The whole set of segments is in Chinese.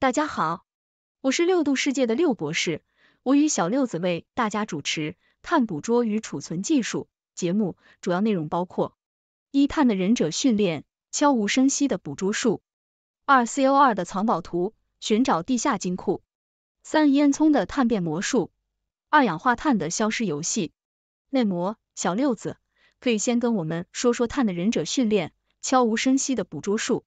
大家好，我是六度世界的六博士，我与小六子为大家主持《碳捕捉与储存技术》节目，主要内容包括：一、碳的忍者训练，悄无声息的捕捉术；二、CO2 的藏宝图，寻找地下金库；三、烟囱的碳变魔术，二氧化碳的消失游戏。内模，小六子，可以先跟我们说说碳的忍者训练，悄无声息的捕捉术。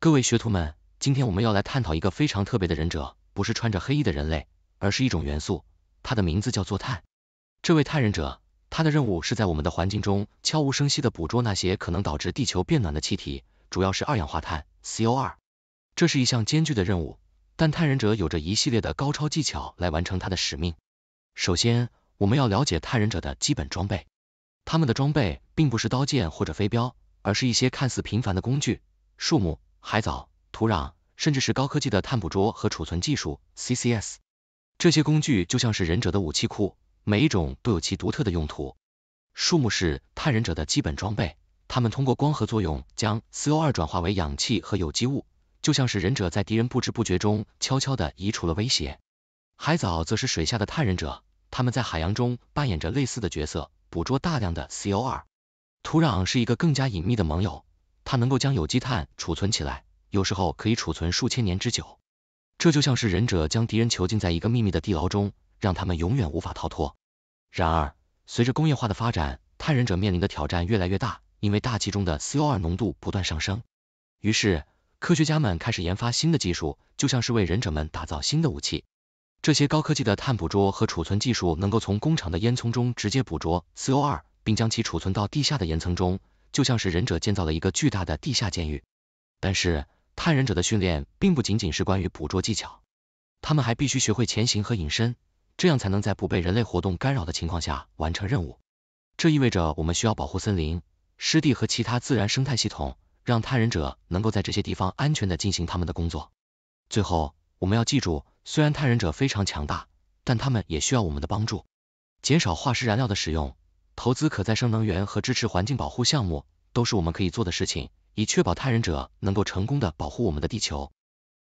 各位学徒们。今天我们要来探讨一个非常特别的忍者，不是穿着黑衣的人类，而是一种元素，它的名字叫做碳。这位碳忍者，他的任务是在我们的环境中悄无声息的捕捉那些可能导致地球变暖的气体，主要是二氧化碳 CO2。这是一项艰巨的任务，但碳忍者有着一系列的高超技巧来完成他的使命。首先，我们要了解碳忍者的基本装备，他们的装备并不是刀剑或者飞镖，而是一些看似平凡的工具，树木、海藻、土壤。甚至是高科技的碳捕捉和储存技术 （CCS），这些工具就像是忍者的武器库，每一种都有其独特的用途。树木是碳忍者的基本装备，它们通过光合作用将 CO2 转化为氧气和有机物，就像是忍者在敌人不知不觉中悄悄地移除了威胁。海藻则是水下的碳忍者，他们在海洋中扮演着类似的角色，捕捉大量的 CO2。土壤是一个更加隐秘的盟友，它能够将有机碳储存起来。有时候可以储存数千年之久，这就像是忍者将敌人囚禁在一个秘密的地牢中，让他们永远无法逃脱。然而，随着工业化的发展，碳忍者面临的挑战越来越大，因为大气中的 CO2 浓度不断上升。于是，科学家们开始研发新的技术，就像是为忍者们打造新的武器。这些高科技的碳捕捉和储存技术能够从工厂的烟囱中直接捕捉 CO2，并将其储存到地下的岩层中，就像是忍者建造了一个巨大的地下监狱。但是探人者的训练并不仅仅是关于捕捉技巧，他们还必须学会潜行和隐身，这样才能在不被人类活动干扰的情况下完成任务。这意味着我们需要保护森林、湿地和其他自然生态系统，让探人者能够在这些地方安全地进行他们的工作。最后，我们要记住，虽然探人者非常强大，但他们也需要我们的帮助。减少化石燃料的使用、投资可再生能源和支持环境保护项目，都是我们可以做的事情。以确保探人者能够成功的保护我们的地球。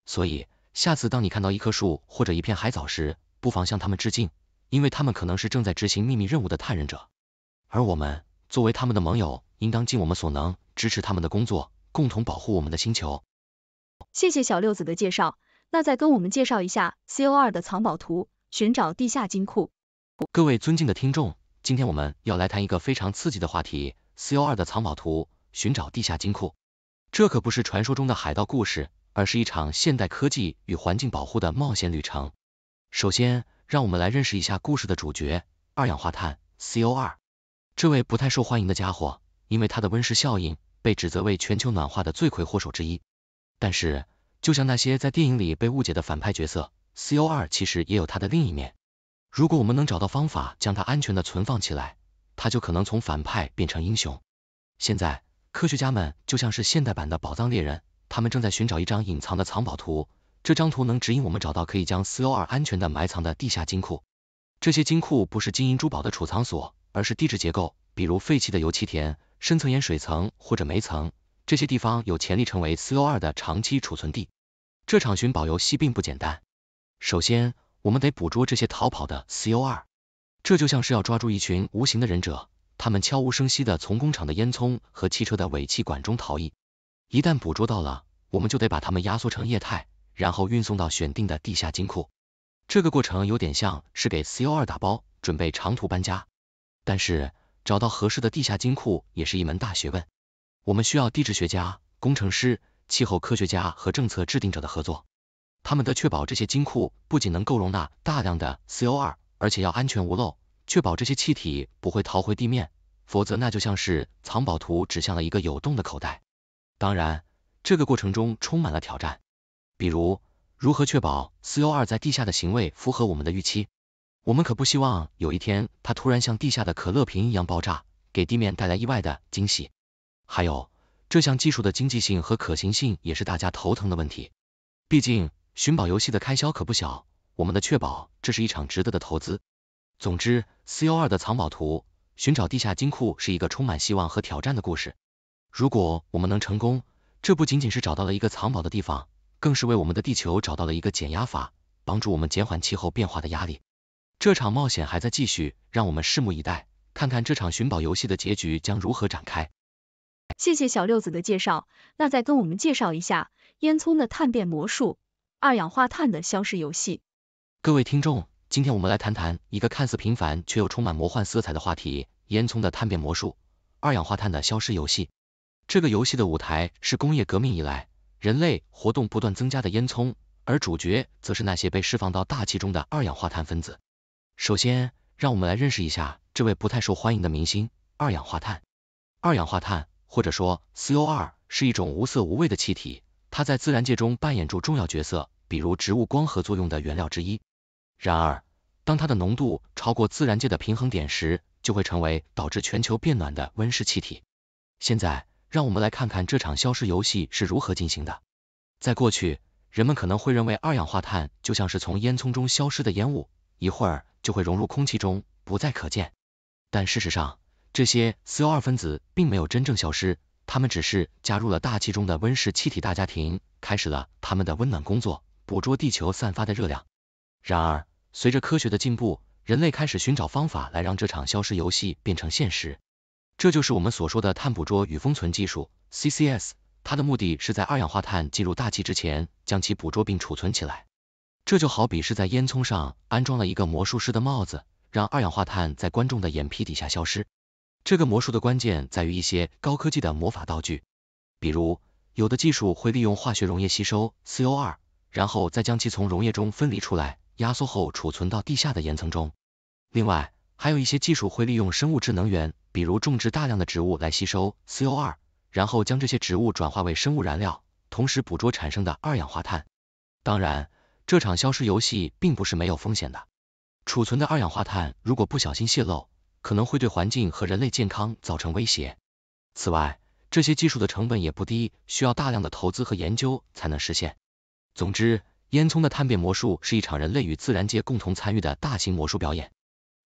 所以，下次当你看到一棵树或者一片海藻时，不妨向他们致敬，因为他们可能是正在执行秘密任务的探人者。而我们作为他们的盟友，应当尽我们所能支持他们的工作，共同保护我们的星球。谢谢小六子的介绍，那再跟我们介绍一下 C O 二的藏宝图，寻找地下金库。各位尊敬的听众，今天我们要来谈一个非常刺激的话题，C O 二的藏宝图，寻找地下金库。这可不是传说中的海盗故事，而是一场现代科技与环境保护的冒险旅程。首先，让我们来认识一下故事的主角——二氧化碳 c o 2这位不太受欢迎的家伙，因为它的温室效应，被指责为全球暖化的罪魁祸首之一。但是，就像那些在电影里被误解的反派角色 c o 2其实也有它的另一面。如果我们能找到方法将它安全的存放起来，它就可能从反派变成英雄。现在。科学家们就像是现代版的宝藏猎人，他们正在寻找一张隐藏的藏宝图。这张图能指引我们找到可以将 CO2 安全的埋藏的地下金库。这些金库不是金银珠宝的储藏所，而是地质结构，比如废弃的油气田、深层盐水层或者煤层。这些地方有潜力成为 CO2 的长期储存地。这场寻宝游戏并不简单。首先，我们得捕捉这些逃跑的 CO2，这就像是要抓住一群无形的忍者。他们悄无声息地从工厂的烟囱和汽车的尾气管中逃逸。一旦捕捉到了，我们就得把它们压缩成液态，然后运送到选定的地下金库。这个过程有点像是给 CO2 打包，准备长途搬家。但是找到合适的地下金库也是一门大学问。我们需要地质学家、工程师、气候科学家和政策制定者的合作。他们得确保这些金库不仅能够容纳大量的 CO2，而且要安全无漏，确保这些气体不会逃回地面。否则那就像是藏宝图指向了一个有洞的口袋。当然，这个过程中充满了挑战，比如如何确保 c o 二在地下的行为符合我们的预期。我们可不希望有一天它突然像地下的可乐瓶一样爆炸，给地面带来意外的惊喜。还有，这项技术的经济性和可行性也是大家头疼的问题。毕竟寻宝游戏的开销可不小，我们的确保这是一场值得的投资。总之 c o 二的藏宝图。寻找地下金库是一个充满希望和挑战的故事。如果我们能成功，这不仅仅是找到了一个藏宝的地方，更是为我们的地球找到了一个减压阀，帮助我们减缓气候变化的压力。这场冒险还在继续，让我们拭目以待，看看这场寻宝游戏的结局将如何展开。谢谢小六子的介绍，那再跟我们介绍一下烟囱的探变魔术，二氧化碳的消失游戏。各位听众。今天我们来谈谈一个看似平凡却又充满魔幻色彩的话题——烟囱的探变魔术，二氧化碳的消失游戏。这个游戏的舞台是工业革命以来人类活动不断增加的烟囱，而主角则是那些被释放到大气中的二氧化碳分子。首先，让我们来认识一下这位不太受欢迎的明星——二氧化碳。二氧化碳，或者说 CO2，是一种无色无味的气体，它在自然界中扮演着重要角色，比如植物光合作用的原料之一。然而，当它的浓度超过自然界的平衡点时，就会成为导致全球变暖的温室气体。现在，让我们来看看这场消失游戏是如何进行的。在过去，人们可能会认为二氧化碳就像是从烟囱中消失的烟雾，一会儿就会融入空气中，不再可见。但事实上，这些 CO2 分子并没有真正消失，它们只是加入了大气中的温室气体大家庭，开始了他们的温暖工作，捕捉地球散发的热量。然而，随着科学的进步，人类开始寻找方法来让这场消失游戏变成现实。这就是我们所说的碳捕捉与封存技术 （CCS），它的目的是在二氧化碳进入大气之前将其捕捉并储存起来。这就好比是在烟囱上安装了一个魔术师的帽子，让二氧化碳在观众的眼皮底下消失。这个魔术的关键在于一些高科技的魔法道具，比如有的技术会利用化学溶液吸收 CO2，然后再将其从溶液中分离出来。压缩后储存到地下的岩层中。另外，还有一些技术会利用生物质能源，比如种植大量的植物来吸收 CO2，然后将这些植物转化为生物燃料，同时捕捉产生的二氧化碳。当然，这场消失游戏并不是没有风险的。储存的二氧化碳如果不小心泄露，可能会对环境和人类健康造成威胁。此外，这些技术的成本也不低，需要大量的投资和研究才能实现。总之，烟囱的探变魔术是一场人类与自然界共同参与的大型魔术表演。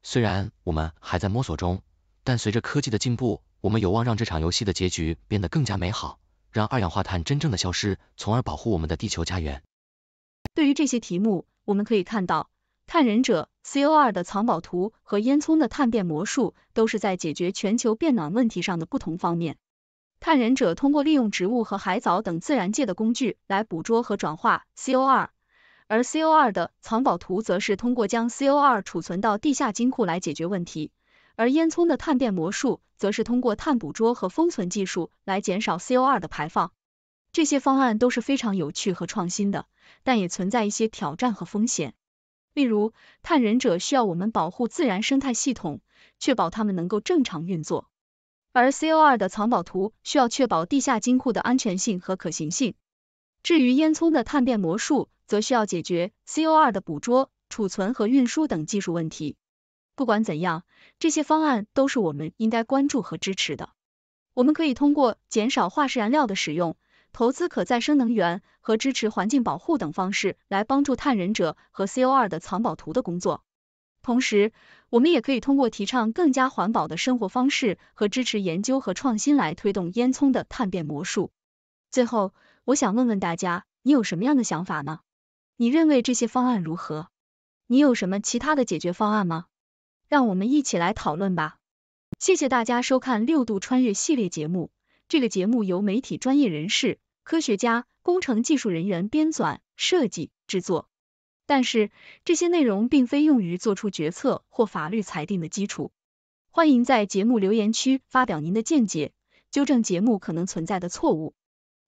虽然我们还在摸索中，但随着科技的进步，我们有望让这场游戏的结局变得更加美好，让二氧化碳真正的消失，从而保护我们的地球家园。对于这些题目，我们可以看到，碳忍者 CO2 的藏宝图和烟囱的探变魔术都是在解决全球变暖问题上的不同方面。碳忍者通过利用植物和海藻等自然界的工具来捕捉和转化 CO2。而 CO2 的藏宝图则是通过将 CO2 储存到地下金库来解决问题，而烟囱的碳变魔术则是通过碳捕捉和封存技术来减少 CO2 的排放。这些方案都是非常有趣和创新的，但也存在一些挑战和风险。例如，碳忍者需要我们保护自然生态系统，确保它们能够正常运作；而 CO2 的藏宝图需要确保地下金库的安全性和可行性。至于烟囱的探变魔术，则需要解决 CO2 的捕捉、储存和运输等技术问题。不管怎样，这些方案都是我们应该关注和支持的。我们可以通过减少化石燃料的使用、投资可再生能源和支持环境保护等方式，来帮助碳忍者和 CO2 的藏宝图的工作。同时，我们也可以通过提倡更加环保的生活方式和支持研究和创新来推动烟囱的探变魔术。最后。我想问问大家，你有什么样的想法呢？你认为这些方案如何？你有什么其他的解决方案吗？让我们一起来讨论吧。谢谢大家收看六度穿越系列节目。这个节目由媒体专业人士、科学家、工程技术人员编纂、设计、制作，但是这些内容并非用于做出决策或法律裁定的基础。欢迎在节目留言区发表您的见解，纠正节目可能存在的错误。